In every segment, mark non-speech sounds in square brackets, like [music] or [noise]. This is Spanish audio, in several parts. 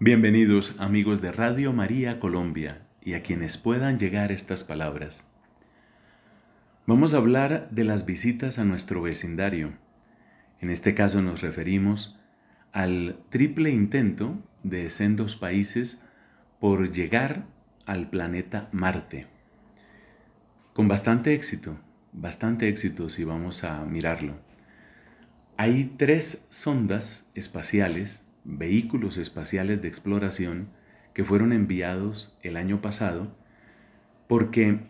Bienvenidos amigos de Radio María Colombia y a quienes puedan llegar estas palabras. Vamos a hablar de las visitas a nuestro vecindario. En este caso nos referimos al triple intento de sendos países por llegar al planeta Marte. Con bastante éxito, bastante éxito si vamos a mirarlo. Hay tres sondas espaciales vehículos espaciales de exploración que fueron enviados el año pasado, porque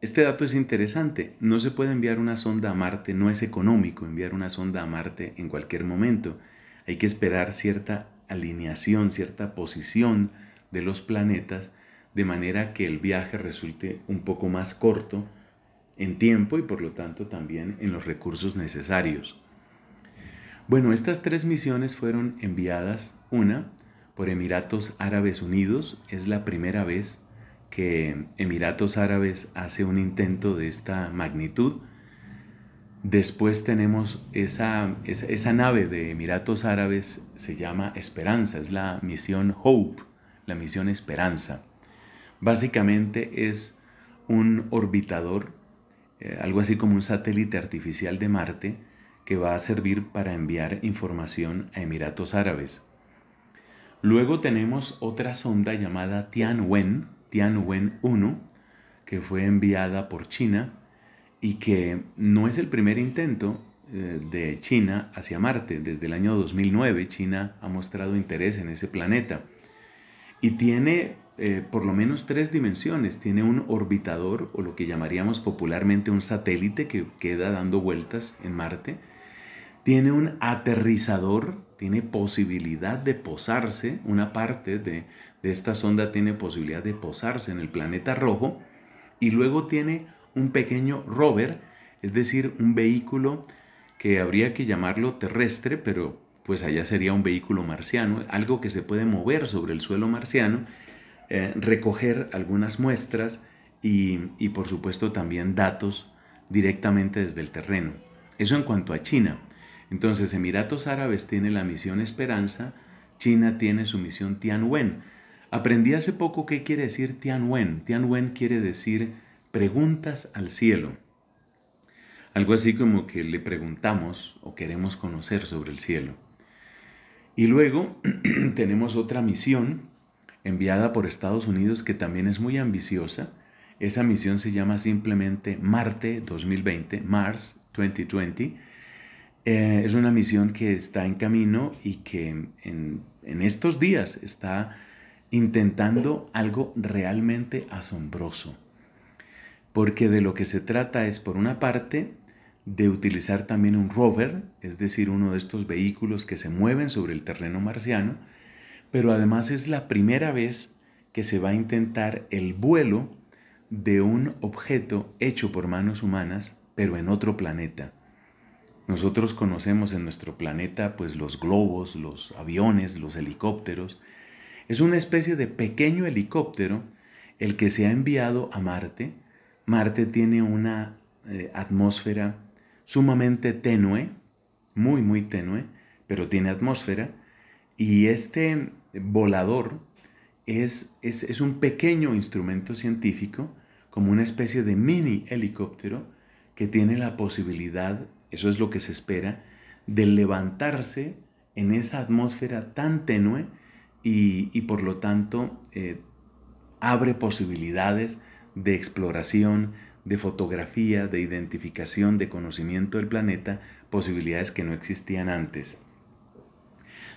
este dato es interesante. No se puede enviar una sonda a Marte, no es económico enviar una sonda a Marte en cualquier momento. Hay que esperar cierta alineación, cierta posición de los planetas, de manera que el viaje resulte un poco más corto en tiempo y por lo tanto también en los recursos necesarios. Bueno, estas tres misiones fueron enviadas, una por Emiratos Árabes Unidos, es la primera vez que Emiratos Árabes hace un intento de esta magnitud. Después tenemos esa, nave de Emiratos Árabes, se llama Esperanza, es la misión Hope, la misión Esperanza. Básicamente es un orbitador, eh, algo así como un satélite artificial de Marte, que va a servir para enviar información a Emiratos Árabes. Luego tenemos otra sonda llamada Tianwen, Tianwen 1, que fue enviada por China y que no es el primer intento eh, de China hacia Marte. Desde el año 2009 China ha mostrado interés en ese planeta y tiene eh, por lo menos tres dimensiones. Tiene un orbitador o lo que llamaríamos popularmente un satélite que queda dando vueltas en Marte tiene un aterrizador, tiene posibilidad de posarse, una parte de, esta sonda tiene posibilidad de posarse en el planeta rojo, y luego tiene un pequeño rover, es decir, un vehículo que habría que llamarlo terrestre, pero pues allá sería un vehículo marciano, algo que se puede mover sobre el suelo marciano, eh, recoger algunas muestras y, y por supuesto también datos directamente desde el terreno. Eso en cuanto a China. Entonces, Emiratos Árabes tiene la misión Esperanza, China tiene su misión Tianwen. Aprendí hace poco qué quiere decir Tianwen. Tianwen quiere decir preguntas al cielo. Algo así como que le preguntamos o queremos conocer sobre el cielo. Y luego [clears throat] tenemos otra misión enviada por Estados Unidos que también es muy ambiciosa. Esa misión se llama simplemente Marte 2020, Mars 2020 eh, es una misión que está en camino y que en estos días está intentando algo realmente asombroso. Porque de lo que se trata es, por una parte, de utilizar también un rover, es decir, uno de estos vehículos que se mueven sobre el terreno marciano, pero además es la primera vez que se va a intentar el vuelo de un objeto hecho por manos humanas, pero en otro planeta. Nosotros conocemos en nuestro planeta pues los globos, los aviones, los helicópteros. Es una especie de pequeño helicóptero el que se ha enviado a Marte. Marte tiene una eh, atmósfera sumamente tenue, muy muy tenue, pero tiene atmósfera. Y este volador es, es, es un pequeño instrumento científico, como una especie de mini helicóptero que tiene la posibilidad eso es lo que se espera de levantarse en esa atmósfera tan tenue y, por lo tanto eh, abre posibilidades de exploración, de fotografía, de identificación, de conocimiento del planeta, posibilidades que no existían antes.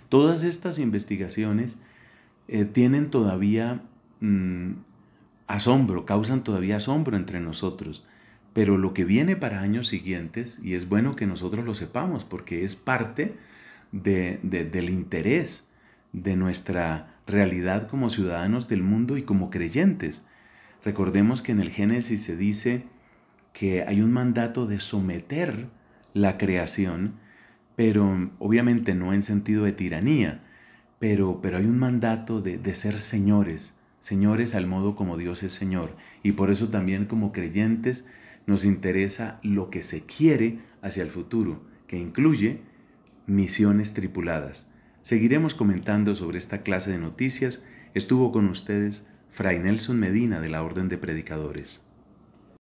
Todas estas investigaciones eh, tienen todavía mm, asombro, causan todavía asombro entre nosotros. Pero lo que viene para años siguientes, y es bueno que nosotros lo sepamos porque es parte de, del interés de nuestra realidad como ciudadanos del mundo y como creyentes. Recordemos que en el Génesis se dice que hay un mandato de someter la creación, pero obviamente no en sentido de tiranía, pero, pero hay un mandato de, de ser señores, señores al modo como Dios es Señor. Y por eso también como creyentes nos interesa lo que se quiere hacia el futuro, que incluye misiones tripuladas. Seguiremos comentando sobre esta clase de noticias. Estuvo con ustedes Fray Nelson Medina de la Orden de Predicadores.